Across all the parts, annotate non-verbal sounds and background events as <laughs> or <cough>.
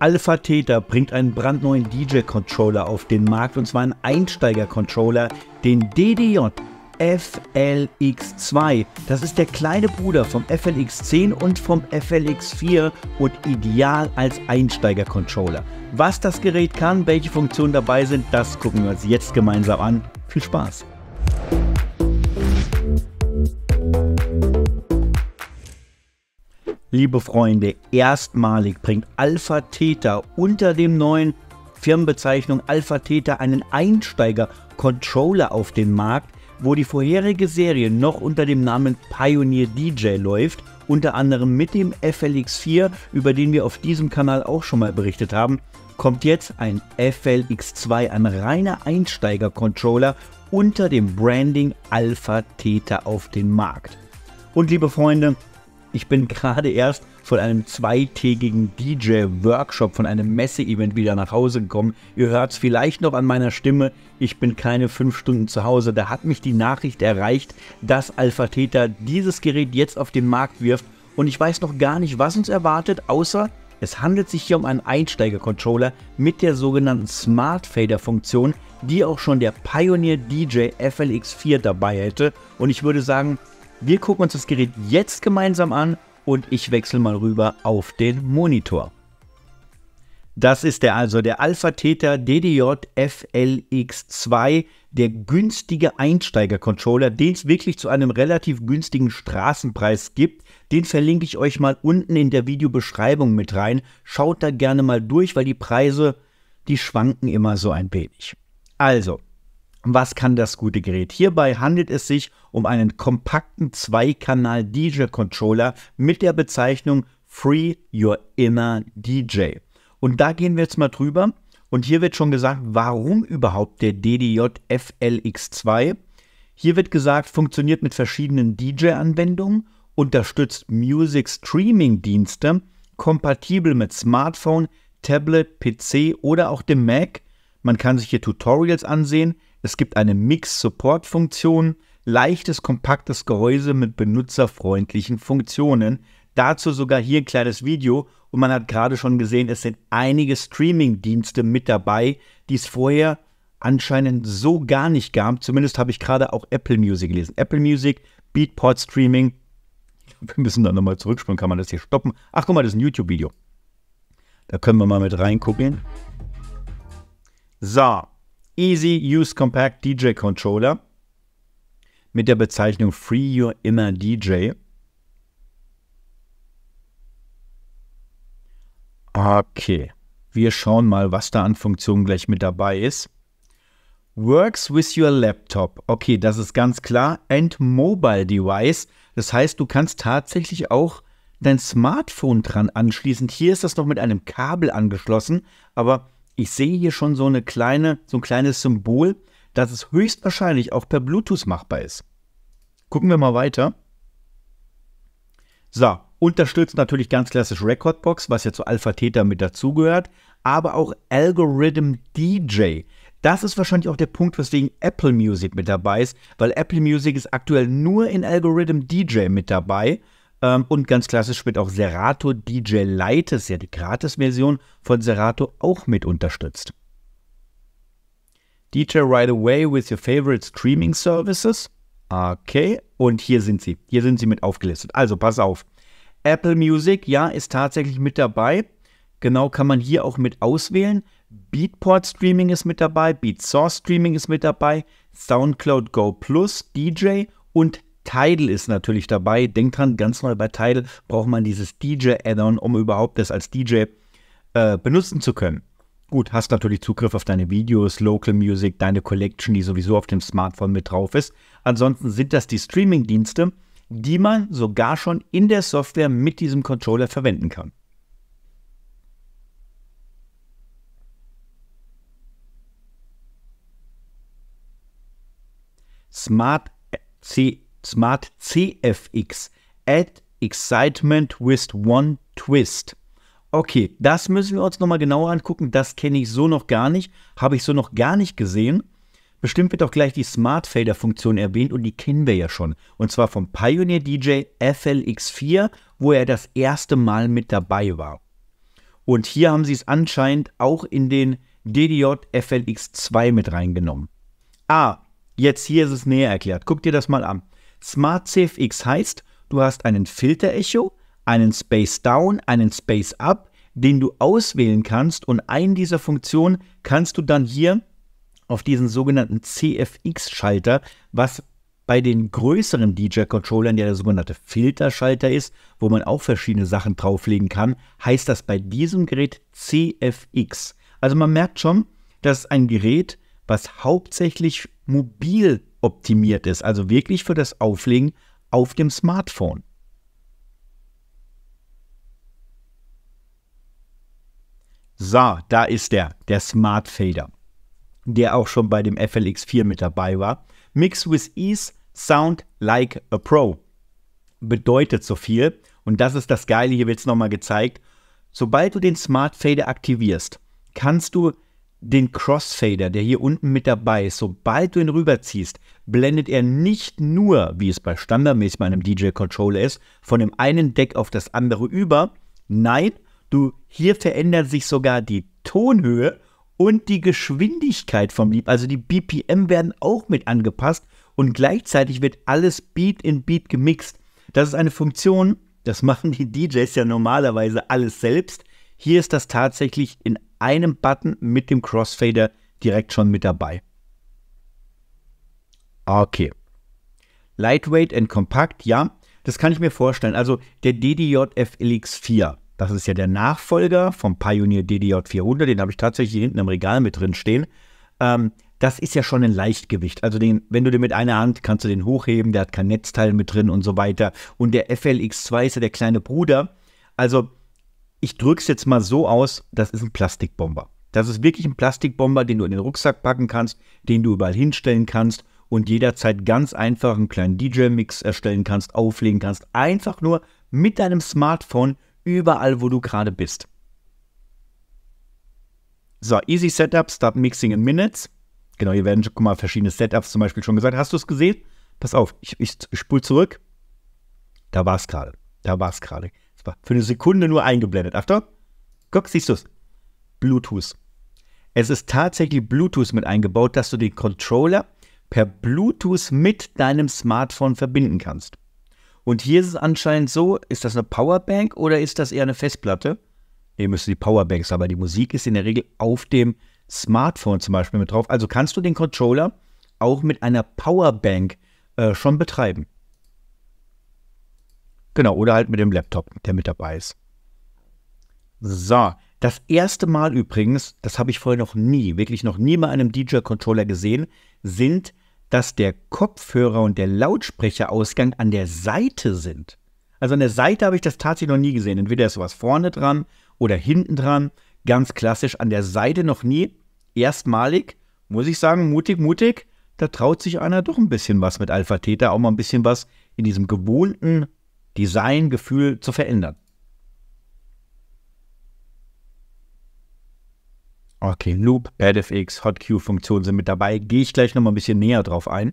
Alpha Theta bringt einen brandneuen DJ-Controller auf den Markt und zwar einen Einsteiger-Controller, den DDJ FLX2. Das ist der kleine Bruder vom FLX10 und vom FLX4 und ideal als Einsteiger-Controller. Was das Gerät kann, welche Funktionen dabei sind, das gucken wir uns jetzt gemeinsam an. Viel Spaß! Liebe Freunde, erstmalig bringt Alpha Theta unter dem neuen Firmenbezeichnung Alpha Theta einen Einsteiger-Controller auf den Markt, wo die vorherige Serie noch unter dem Namen Pioneer DJ läuft, unter anderem mit dem FLX4, über den wir auf diesem Kanal auch schon mal berichtet haben, kommt jetzt ein FLX2, ein reiner Einsteiger-Controller unter dem Branding Alpha Theta auf den Markt. Und liebe Freunde, ich bin gerade erst von einem zweitägigen DJ-Workshop, von einem Messe-Event wieder nach Hause gekommen. Ihr hört es vielleicht noch an meiner Stimme. Ich bin keine fünf Stunden zu Hause. Da hat mich die Nachricht erreicht, dass Alpha Theta dieses Gerät jetzt auf den Markt wirft. Und ich weiß noch gar nicht, was uns erwartet, außer es handelt sich hier um einen Einsteiger-Controller mit der sogenannten Smart Fader-Funktion, die auch schon der Pioneer DJ FLX4 dabei hätte. Und ich würde sagen, wir gucken uns das Gerät jetzt gemeinsam an und ich wechsle mal rüber auf den Monitor. Das ist der also der Alpha Theta DDJ FLX2, der günstige Einsteiger-Controller, den es wirklich zu einem relativ günstigen Straßenpreis gibt. Den verlinke ich euch mal unten in der Videobeschreibung mit rein. Schaut da gerne mal durch, weil die Preise, die schwanken immer so ein wenig. Also, was kann das gute Gerät? Hierbei handelt es sich um einen kompakten Zweikanal DJ Controller mit der Bezeichnung Free Your Inner DJ. Und da gehen wir jetzt mal drüber. Und hier wird schon gesagt, warum überhaupt der DDJ FLX2? Hier wird gesagt, funktioniert mit verschiedenen DJ-Anwendungen, unterstützt Music-Streaming-Dienste, kompatibel mit Smartphone, Tablet, PC oder auch dem Mac man kann sich hier Tutorials ansehen. Es gibt eine Mix-Support-Funktion, leichtes, kompaktes Gehäuse mit benutzerfreundlichen Funktionen. Dazu sogar hier ein kleines Video und man hat gerade schon gesehen, es sind einige Streaming-Dienste mit dabei, die es vorher anscheinend so gar nicht gab. Zumindest habe ich gerade auch Apple Music gelesen. Apple Music, Beatport Streaming. <laughs> Wir müssen da nochmal zurückspulen, kann man das hier stoppen. Ach guck mal, das ist ein YouTube-Video. Da können wir mal mit reingucken. So, Easy Use Compact DJ Controller mit der Bezeichnung Free Your Inner DJ. Okay, wir schauen mal, was da an Funktionen gleich mit dabei ist. Works with your laptop. Okay, das ist ganz klar. And mobile device. Das heißt, du kannst tatsächlich auch dein Smartphone dran anschließen. Hier ist das noch mit einem Kabel angeschlossen, aber ich sehe hier schon so eine kleine, so ein kleines Symbol, dass es höchstwahrscheinlich auch per Bluetooth machbar ist. Gucken wir mal weiter. So, unterstützt natürlich ganz klassisch Recordbox, was ja zu Alpha Theta mit dazugehört, aber auch Algorithm DJ. Das ist wahrscheinlich auch der Punkt, weswegen Apple Music mit dabei ist, weil Apple Music ist aktuell nur in Algorithm DJ mit dabei. Ähm, und ganz klassisch wird auch Serato DJ Lite, das ist ja die Gratis-Version von Serato, auch mit unterstützt. DJ right away with your favorite streaming services. Okay, und hier sind sie. Hier sind sie mit aufgelistet. Also pass auf. Apple Music, ja, ist tatsächlich mit dabei. Genau kann man hier auch mit auswählen. Beatport Streaming ist mit dabei, BeatSource Streaming ist mit dabei, SoundCloud Go Plus, DJ und Tidal ist natürlich dabei. Denkt dran, ganz neu bei Tidal braucht man dieses DJ-Add-on, um überhaupt das als DJ äh, benutzen zu können. Gut, hast natürlich Zugriff auf deine Videos, Local Music, deine Collection, die sowieso auf dem Smartphone mit drauf ist. Ansonsten sind das die Streaming-Dienste, die man sogar schon in der Software mit diesem Controller verwenden kann. Smart C Smart CFX. Add Excitement with One Twist. Okay, das müssen wir uns nochmal genauer angucken. Das kenne ich so noch gar nicht. Habe ich so noch gar nicht gesehen. Bestimmt wird auch gleich die Smart Fader Funktion erwähnt und die kennen wir ja schon. Und zwar vom Pioneer DJ FLX4, wo er das erste Mal mit dabei war. Und hier haben sie es anscheinend auch in den DDJ FLX2 mit reingenommen. Ah, jetzt hier ist es näher erklärt. Guck dir das mal an. Smart CFX heißt, du hast einen Filter-Echo, einen Space Down, einen Space Up, den du auswählen kannst und einen dieser Funktionen kannst du dann hier auf diesen sogenannten CFX-Schalter, was bei den größeren DJ-Controllern, der der sogenannte Filterschalter ist, wo man auch verschiedene Sachen drauflegen kann, heißt das bei diesem Gerät CFX. Also man merkt schon, dass ein Gerät, was hauptsächlich mobil optimiert ist, also wirklich für das Auflegen auf dem Smartphone. So, da ist der, der Smart Fader, der auch schon bei dem FLX4 mit dabei war. Mix with Ease, Sound Like a Pro. Bedeutet so viel. Und das ist das Geile, hier wird es nochmal gezeigt. Sobald du den Smart Fader aktivierst, kannst du den Crossfader, der hier unten mit dabei ist, sobald du ihn rüberziehst, blendet er nicht nur, wie es bei standardmäßig bei einem DJ-Controller ist, von dem einen Deck auf das andere über. Nein, du hier verändert sich sogar die Tonhöhe und die Geschwindigkeit vom Lieb. Also die BPM werden auch mit angepasst und gleichzeitig wird alles Beat in Beat gemixt. Das ist eine Funktion, das machen die DJs ja normalerweise alles selbst. Hier ist das tatsächlich in einem Button mit dem Crossfader direkt schon mit dabei. Okay. Lightweight and kompakt, ja, das kann ich mir vorstellen. Also der DDJF LX4, das ist ja der Nachfolger vom Pioneer DDJ 400, den habe ich tatsächlich hier hinten im Regal mit drin stehen. Ähm, das ist ja schon ein Leichtgewicht. Also den, wenn du den mit einer Hand kannst du den hochheben, der hat kein Netzteil mit drin und so weiter. Und der FLX2 ist ja der kleine Bruder. Also ich drücke es jetzt mal so aus, das ist ein Plastikbomber. Das ist wirklich ein Plastikbomber, den du in den Rucksack packen kannst, den du überall hinstellen kannst und jederzeit ganz einfach einen kleinen DJ-Mix erstellen kannst, auflegen kannst. Einfach nur mit deinem Smartphone überall, wo du gerade bist. So, easy Setup, start mixing in minutes. Genau, hier werden schon mal verschiedene Setups zum Beispiel schon gesagt. Hast du es gesehen? Pass auf, ich, ich spul zurück. Da war es gerade. Da war es gerade für eine Sekunde nur eingeblendet. Achtung, guck, siehst du es? Bluetooth. Es ist tatsächlich Bluetooth mit eingebaut, dass du den Controller per Bluetooth mit deinem Smartphone verbinden kannst. Und hier ist es anscheinend so, ist das eine Powerbank oder ist das eher eine Festplatte? Ihr müsst die Powerbanks, aber die Musik ist in der Regel auf dem Smartphone zum Beispiel mit drauf. Also kannst du den Controller auch mit einer Powerbank äh, schon betreiben. Genau, oder halt mit dem Laptop, der mit dabei ist. So, das erste Mal übrigens, das habe ich vorher noch nie, wirklich noch nie bei einem DJ-Controller gesehen, sind, dass der Kopfhörer und der Lautsprecherausgang an der Seite sind. Also an der Seite habe ich das tatsächlich noch nie gesehen. Entweder ist was vorne dran oder hinten dran. Ganz klassisch an der Seite noch nie. Erstmalig, muss ich sagen, mutig, mutig. Da traut sich einer doch ein bisschen was mit Alpha Theta, auch mal ein bisschen was in diesem gewohnten Designgefühl zu verändern. Okay, Loop, BadFX, HotQ-Funktionen sind mit dabei. Gehe ich gleich nochmal ein bisschen näher drauf ein.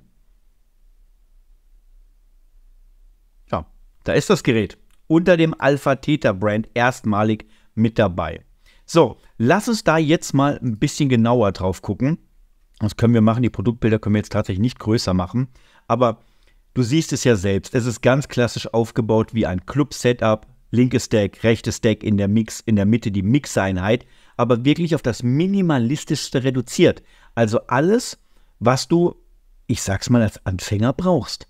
Ja, da ist das Gerät. Unter dem Alpha Theta Brand erstmalig mit dabei. So, lass uns da jetzt mal ein bisschen genauer drauf gucken. Das können wir machen. Die Produktbilder können wir jetzt tatsächlich nicht größer machen. Aber Du siehst es ja selbst, es ist ganz klassisch aufgebaut wie ein Club-Setup. Linkes Deck, rechtes Deck, in der Mix, in der Mitte die Mixeinheit, aber wirklich auf das Minimalistischste reduziert. Also alles, was du, ich sag's mal, als Anfänger brauchst.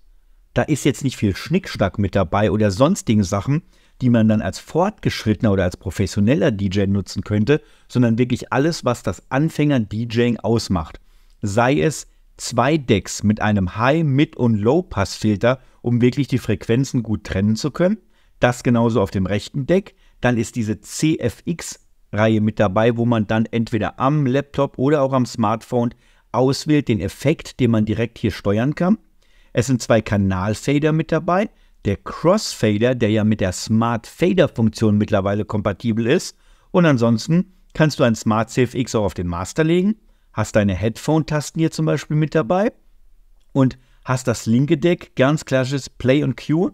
Da ist jetzt nicht viel Schnickschnack mit dabei oder sonstigen Sachen, die man dann als fortgeschrittener oder als professioneller DJ nutzen könnte, sondern wirklich alles, was das Anfänger-DJing ausmacht. Sei es zwei Decks mit einem High-, Mid- und Low-Pass-Filter, um wirklich die Frequenzen gut trennen zu können. Das genauso auf dem rechten Deck. Dann ist diese CFX-Reihe mit dabei, wo man dann entweder am Laptop oder auch am Smartphone auswählt den Effekt, den man direkt hier steuern kann. Es sind zwei Kanalfader mit dabei. Der Crossfader, der ja mit der Smart Fader-Funktion mittlerweile kompatibel ist. Und ansonsten kannst du ein Smart CFX auch auf den Master legen hast deine Headphone-Tasten hier zum Beispiel mit dabei und hast das linke Deck, ganz klassisches Play und Cue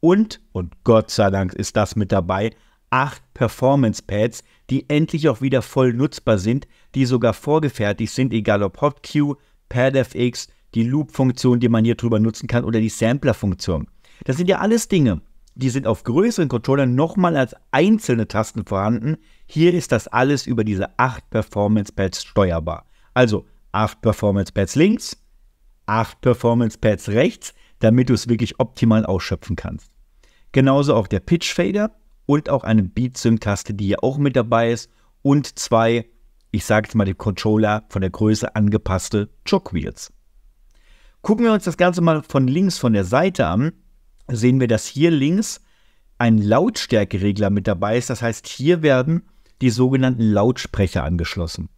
und, und Gott sei Dank ist das mit dabei, acht Performance-Pads, die endlich auch wieder voll nutzbar sind, die sogar vorgefertigt sind, egal ob Hot Cue, PadFX, die Loop-Funktion, die man hier drüber nutzen kann oder die Sampler-Funktion. Das sind ja alles Dinge, die sind auf größeren Controllern nochmal als einzelne Tasten vorhanden. Hier ist das alles über diese acht Performance-Pads steuerbar. Also acht Performance Pads links, acht Performance Pads rechts, damit du es wirklich optimal ausschöpfen kannst. Genauso auch der Pitch Fader und auch eine Beat Sync Taste, die hier auch mit dabei ist und zwei, ich sage jetzt mal dem Controller von der Größe angepasste Jog Wheels. Gucken wir uns das Ganze mal von links von der Seite an, sehen wir, dass hier links ein Lautstärkeregler mit dabei ist. Das heißt, hier werden die sogenannten Lautsprecher angeschlossen.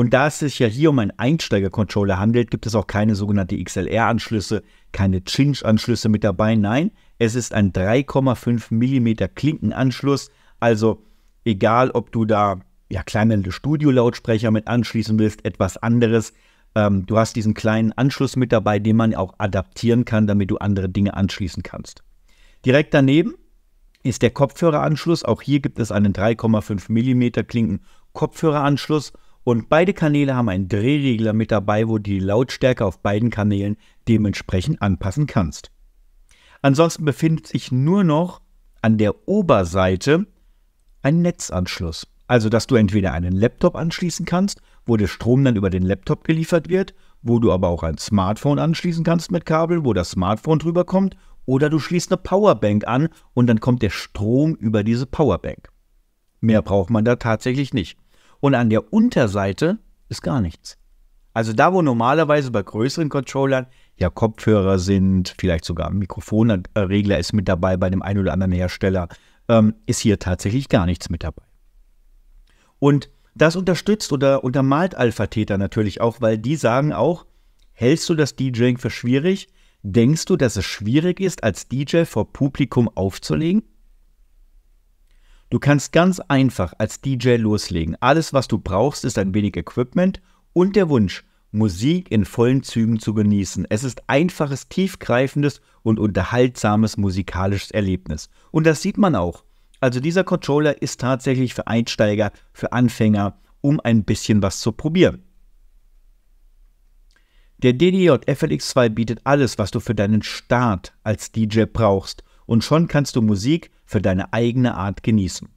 Und da es sich ja hier um einen Einsteiger-Controller handelt, gibt es auch keine sogenannte XLR-Anschlüsse, keine Cinch-Anschlüsse mit dabei. Nein, es ist ein 3,5 mm Klinkenanschluss. Also egal, ob du da ja, kleinere Studio-Lautsprecher mit anschließen willst, etwas anderes. Ähm, du hast diesen kleinen Anschluss mit dabei, den man auch adaptieren kann, damit du andere Dinge anschließen kannst. Direkt daneben ist der Kopfhöreranschluss. Auch hier gibt es einen 3,5 mm Klinken Kopfhöreranschluss und beide Kanäle haben einen Drehregler mit dabei, wo du die Lautstärke auf beiden Kanälen dementsprechend anpassen kannst. Ansonsten befindet sich nur noch an der Oberseite ein Netzanschluss. Also, dass du entweder einen Laptop anschließen kannst, wo der Strom dann über den Laptop geliefert wird, wo du aber auch ein Smartphone anschließen kannst mit Kabel, wo das Smartphone drüber kommt, oder du schließt eine Powerbank an und dann kommt der Strom über diese Powerbank. Mehr braucht man da tatsächlich nicht. Und an der Unterseite ist gar nichts. Also da, wo normalerweise bei größeren Controllern ja Kopfhörer sind, vielleicht sogar ein Mikrofonregler ist mit dabei bei dem einen oder anderen Hersteller, ähm, ist hier tatsächlich gar nichts mit dabei. Und das unterstützt oder untermalt Alpha-Täter natürlich auch, weil die sagen auch, hältst du das DJing für schwierig? Denkst du, dass es schwierig ist, als DJ vor Publikum aufzulegen? Du kannst ganz einfach als DJ loslegen. Alles, was du brauchst, ist ein wenig Equipment und der Wunsch, Musik in vollen Zügen zu genießen. Es ist einfaches, tiefgreifendes und unterhaltsames musikalisches Erlebnis. Und das sieht man auch. Also dieser Controller ist tatsächlich für Einsteiger, für Anfänger, um ein bisschen was zu probieren. Der DDJ FLX2 bietet alles, was du für deinen Start als DJ brauchst und schon kannst du Musik für deine eigene Art genießen.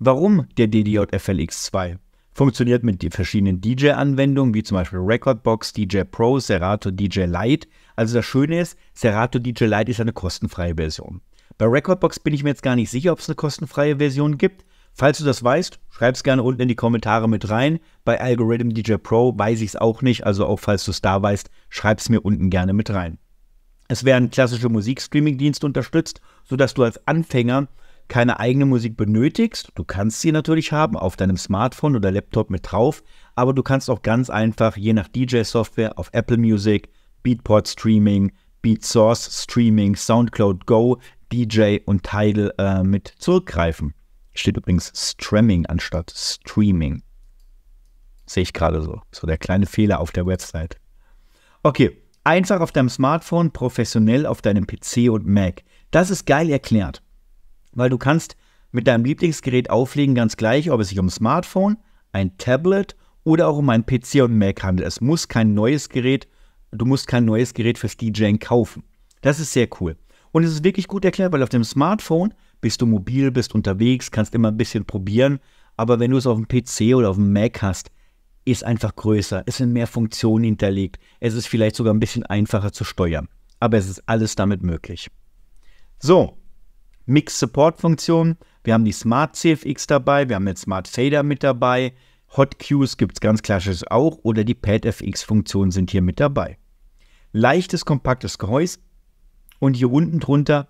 Warum der ddj flx 2 Funktioniert mit den verschiedenen DJ-Anwendungen, wie zum Beispiel Recordbox, DJ Pro, Serato DJ Lite. Also das Schöne ist, Serato DJ Lite ist eine kostenfreie Version. Bei Recordbox bin ich mir jetzt gar nicht sicher, ob es eine kostenfreie Version gibt. Falls du das weißt, schreib es gerne unten in die Kommentare mit rein. Bei Algorithm DJ Pro weiß ich es auch nicht, also auch falls du es da weißt, schreib es mir unten gerne mit rein. Es werden klassische Musikstreaming-Dienste unterstützt, sodass du als Anfänger keine eigene Musik benötigst. Du kannst sie natürlich haben auf deinem Smartphone oder Laptop mit drauf, aber du kannst auch ganz einfach je nach DJ-Software auf Apple Music, Beatport Streaming, BeatSource Streaming, SoundCloud Go, DJ und Tidal äh, mit zurückgreifen. Steht übrigens Streaming anstatt Streaming. Sehe ich gerade so. So der kleine Fehler auf der Website. Okay, Einfach auf deinem Smartphone, professionell auf deinem PC und Mac. Das ist geil erklärt, weil du kannst mit deinem Lieblingsgerät auflegen, ganz gleich, ob es sich um ein Smartphone, ein Tablet oder auch um einen PC und Mac handelt. Es muss kein neues Gerät, du musst kein neues Gerät fürs DJing kaufen. Das ist sehr cool. Und es ist wirklich gut erklärt, weil auf dem Smartphone bist du mobil, bist unterwegs, kannst immer ein bisschen probieren. Aber wenn du es auf dem PC oder auf dem Mac hast, ist einfach größer, es sind mehr Funktionen hinterlegt, es ist vielleicht sogar ein bisschen einfacher zu steuern. Aber es ist alles damit möglich. So, Mix Support Funktion. Wir haben die Smart CFX dabei, wir haben jetzt Smart Fader mit dabei. Hot Cues gibt es ganz klassisch auch oder die PadFX-Funktionen sind hier mit dabei. Leichtes, kompaktes Gehäuse und hier unten drunter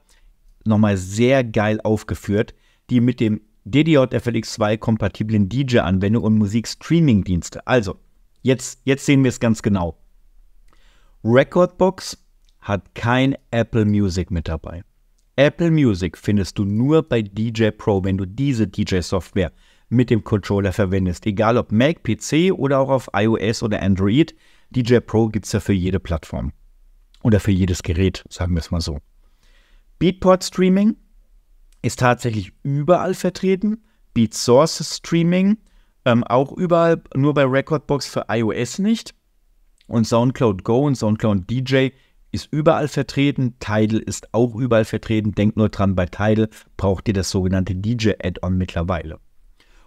nochmal sehr geil aufgeführt, die mit dem DDJ-FLX2-kompatiblen DJ-Anwendungen und Musikstreaming-Dienste. Also, jetzt, jetzt sehen wir es ganz genau. Recordbox hat kein Apple Music mit dabei. Apple Music findest du nur bei DJ Pro, wenn du diese DJ-Software mit dem Controller verwendest. Egal ob Mac, PC oder auch auf iOS oder Android, DJ Pro gibt es ja für jede Plattform. Oder für jedes Gerät, sagen wir es mal so. Beatport Streaming ist tatsächlich überall vertreten. Beat Source Streaming ähm, auch überall, nur bei Recordbox für iOS nicht. Und SoundCloud Go und SoundCloud DJ ist überall vertreten. Tidal ist auch überall vertreten. Denkt nur dran, bei Tidal braucht ihr das sogenannte DJ-Add-on mittlerweile.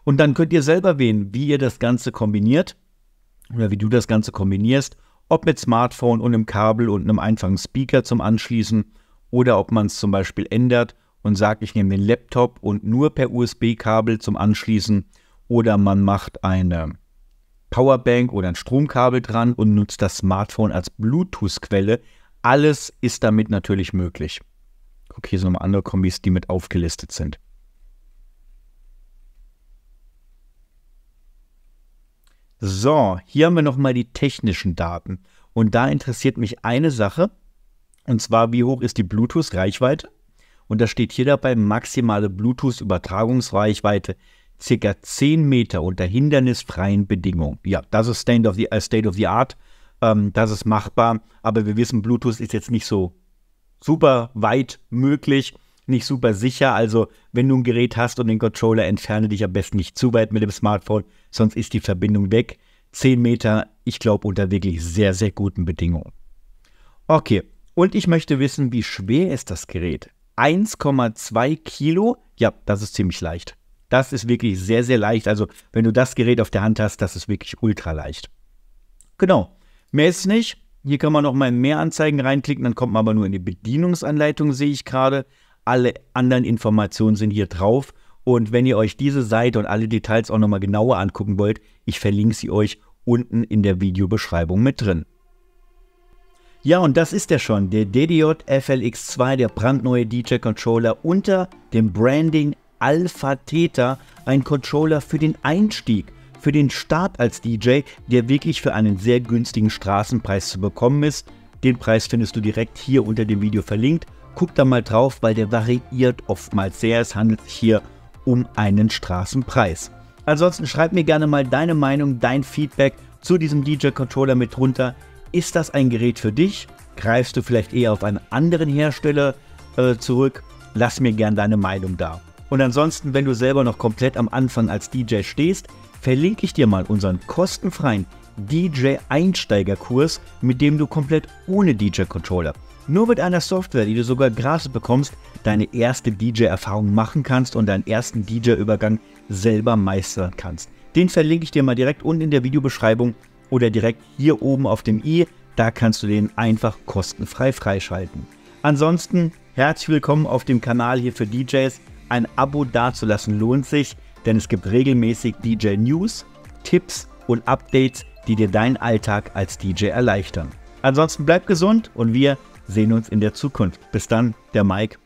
Und dann könnt ihr selber wählen, wie ihr das Ganze kombiniert oder wie du das Ganze kombinierst. Ob mit Smartphone und einem Kabel und einem einfachen Speaker zum Anschließen oder ob man es zum Beispiel ändert und sagt, ich nehme den Laptop und nur per USB-Kabel zum Anschließen oder man macht eine Powerbank oder ein Stromkabel dran und nutzt das Smartphone als Bluetooth-Quelle. Alles ist damit natürlich möglich. Guck, hier sind nochmal andere Kombis, die mit aufgelistet sind. So, hier haben wir nochmal die technischen Daten. Und da interessiert mich eine Sache. Und zwar, wie hoch ist die Bluetooth-Reichweite? Und da steht hier dabei maximale Bluetooth-Übertragungsreichweite ca. 10 Meter unter hindernisfreien Bedingungen. Ja, das ist State of the, uh, State of the Art. Ähm, das ist machbar. Aber wir wissen, Bluetooth ist jetzt nicht so super weit möglich, nicht super sicher. Also, wenn du ein Gerät hast und den Controller, entferne dich am besten nicht zu weit mit dem Smartphone, sonst ist die Verbindung weg. 10 Meter, ich glaube, unter wirklich sehr, sehr guten Bedingungen. Okay, und ich möchte wissen, wie schwer ist das Gerät? 1,2 Kilo. Ja, das ist ziemlich leicht. Das ist wirklich sehr, sehr leicht. Also, wenn du das Gerät auf der Hand hast, das ist wirklich ultra leicht. Genau. Mehr ist nicht. Hier kann man nochmal in Mehranzeigen reinklicken, dann kommt man aber nur in die Bedienungsanleitung, sehe ich gerade. Alle anderen Informationen sind hier drauf. Und wenn ihr euch diese Seite und alle Details auch nochmal genauer angucken wollt, ich verlinke sie euch unten in der Videobeschreibung mit drin. Ja, und das ist er schon, der DDJ FLX2, der brandneue DJ-Controller unter dem Branding Alpha Theta, ein Controller für den Einstieg, für den Start als DJ, der wirklich für einen sehr günstigen Straßenpreis zu bekommen ist. Den Preis findest du direkt hier unter dem Video verlinkt. Guck da mal drauf, weil der variiert oftmals sehr. Es handelt sich hier um einen Straßenpreis. Ansonsten schreib mir gerne mal deine Meinung, dein Feedback zu diesem DJ-Controller mit runter ist das ein Gerät für dich? Greifst du vielleicht eher auf einen anderen Hersteller äh, zurück? Lass mir gern deine Meinung da. Und ansonsten, wenn du selber noch komplett am Anfang als DJ stehst, verlinke ich dir mal unseren kostenfreien DJ-Einsteigerkurs, mit dem du komplett ohne DJ-Controller, nur mit einer Software, die du sogar gratis bekommst, deine erste DJ-Erfahrung machen kannst und deinen ersten DJ-Übergang selber meistern kannst. Den verlinke ich dir mal direkt unten in der Videobeschreibung oder direkt hier oben auf dem i. Da kannst du den einfach kostenfrei freischalten. Ansonsten herzlich willkommen auf dem Kanal hier für DJs. Ein Abo dazulassen lohnt sich, denn es gibt regelmäßig DJ News, Tipps und Updates, die dir deinen Alltag als DJ erleichtern. Ansonsten bleib gesund und wir sehen uns in der Zukunft. Bis dann, der Mike